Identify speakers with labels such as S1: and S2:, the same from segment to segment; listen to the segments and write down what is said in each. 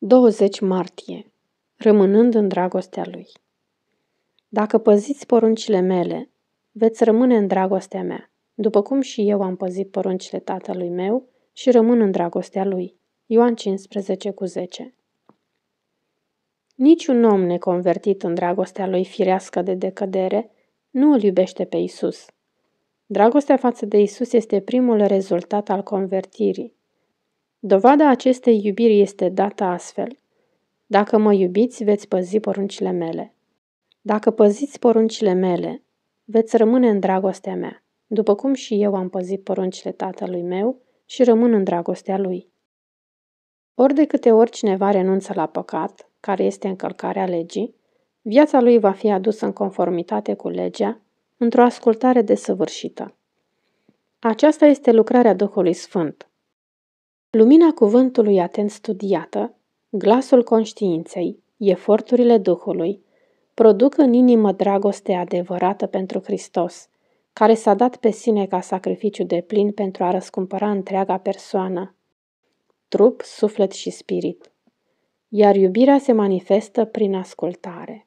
S1: 20 martie, rămânând în dragostea lui. Dacă păziți poruncile mele, veți rămâne în dragostea mea, după cum și eu am păzit poruncile tatălui meu și rămân în dragostea lui. Ioan 15 cu 10 Niciun om neconvertit în dragostea lui firească de decădere nu îl iubește pe Isus. Dragostea față de Isus este primul rezultat al convertirii Dovada acestei iubiri este dată astfel. Dacă mă iubiți, veți păzi poruncile mele. Dacă păziți poruncile mele, veți rămâne în dragostea mea, după cum și eu am păzit poruncile tatălui meu și rămân în dragostea lui. Ori de câte ori cineva renunță la păcat, care este încălcarea legii, viața lui va fi adusă în conformitate cu legea, într-o ascultare desăvârșită. Aceasta este lucrarea Duhului Sfânt, Lumina cuvântului atent studiată, glasul conștiinței, eforturile Duhului, produc în inimă dragoste adevărată pentru Hristos, care s-a dat pe sine ca sacrificiu de plin pentru a răscumpăra întreaga persoană, trup, suflet și spirit. Iar iubirea se manifestă prin ascultare.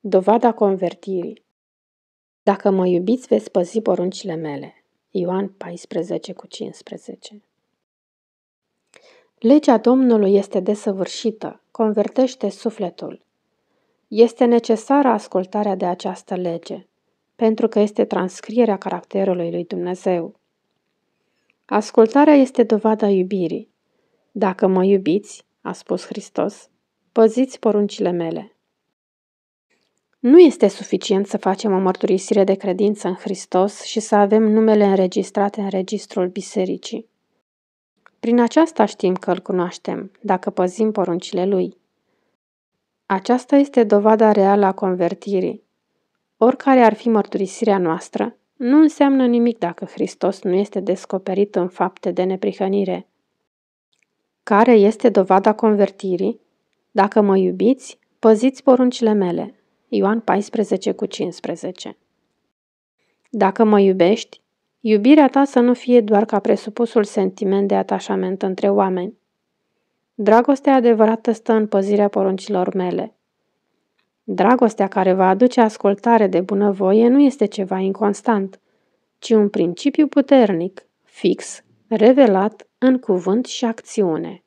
S1: Dovada convertirii Dacă mă iubiți, veți păzi poruncile mele. Ioan 14 cu 15. Legea Domnului este desăvârșită, convertește sufletul. Este necesară ascultarea de această lege, pentru că este transcrierea caracterului lui Dumnezeu. Ascultarea este dovada iubirii. Dacă mă iubiți, a spus Hristos, păziți poruncile mele. Nu este suficient să facem o mărturisire de credință în Hristos și să avem numele înregistrate în registrul bisericii. Prin aceasta știm că îl cunoaștem, dacă păzim poruncile lui. Aceasta este dovada reală a convertirii. Oricare ar fi mărturisirea noastră, nu înseamnă nimic dacă Hristos nu este descoperit în fapte de neprihănire. Care este dovada convertirii? Dacă mă iubiți, păziți poruncile mele. Ioan 14 cu 15 Dacă mă iubești, iubirea ta să nu fie doar ca presupusul sentiment de atașament între oameni. Dragostea adevărată stă în păzirea poruncilor mele. Dragostea care va aduce ascultare de bunăvoie nu este ceva inconstant, ci un principiu puternic, fix, revelat în cuvânt și acțiune.